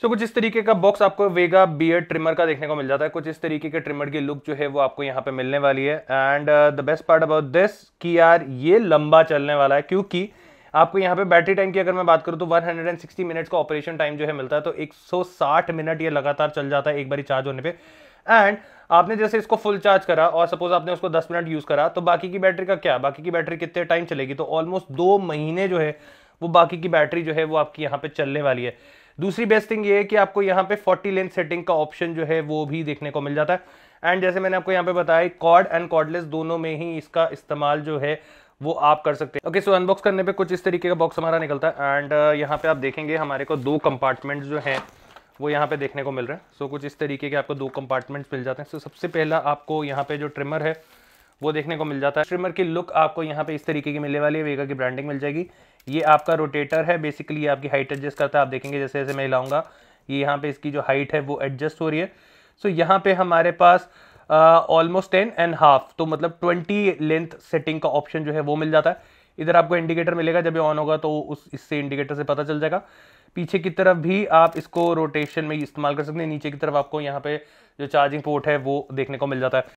सो so, कुछ इस तरीके का बॉक्स आपको वेगा बियर ट्रिमर का देखने को मिल जाता है कुछ इस तरीके के ट्रिमर की लुक जो है वो आपको यहाँ पे मिलने वाली है and the best part about this कि यार ये लंबा चलने वाला है क्योंकि आपको यहाँ पे बैटरी टाइम की अगर मैं बात करूँ तो 160 मिनट्स का ऑपरेशन टाइम जो है मिलता है तो 160 मिनट ये लगातार चल जाता है एक बार चार्ज होने पे एंड आपने जैसे इसको फुल चार्ज करा और सपोज आपने उसको 10 मिनट यूज़ करा तो बाकी की बैटरी का क्या बाकी की बैटरी कितने टाइम चलेगी तो ऑलमोस्ट दो महीने जो है वो बाकी की बैटरी जो है वो आपकी यहाँ पे चलने वाली है दूसरी बेस्ट थिंग ये है कि आपको यहाँ पे 40 लेंथ सेटिंग का ऑप्शन जो है वो भी देखने को मिल जाता है एंड जैसे मैंने आपको यहाँ पे बताया कॉर्ड एंड कॉर्डलेस दोनों में ही इसका इस्तेमाल जो है वो आप कर सकते हैं ओके सो अनबॉक्स करने पे कुछ इस तरीके का बॉक्स हमारा निकलता है एंड uh, यहाँ पे आप देखेंगे हमारे को दो कंपार्टमेंट जो है वो यहाँ पे देखने को मिल रहे हैं सो so, कुछ इस तरीके के आपको दो कंपार्टमेंट्स मिल जाते हैं सो so, सबसे पहला आपको यहाँ पे जो ट्रिमर है वो देखने को मिल जाता है ट्रिमर की लुक आपको यहाँ पे इस तरीके की मिलने वाली है वेगा की ब्रांडिंग मिल जाएगी ये आपका रोटेटर है बेसिकली आपकी हाइट एडजस्ट करता है आप देखेंगे जैसे जैसे मैं हिलाऊंगा ये यहाँ पे इसकी जो हाइट है वो एडजस्ट हो रही है सो so, यहाँ पे हमारे पास ऑलमोस्ट टेन एंड हाफ तो मतलब ट्वेंटी लेंथ सेटिंग का ऑप्शन जो है वो मिल जाता है इधर आपको इंडिकेटर मिलेगा जब ये ऑन होगा तो उस इससे इंडिकेटर से पता चल जाएगा पीछे की तरफ भी आप इसको रोटेशन में इस्तेमाल कर सकते हैं नीचे की तरफ आपको यहाँ पे जो चार्जिंग पोर्ट है वो देखने को मिल जाता है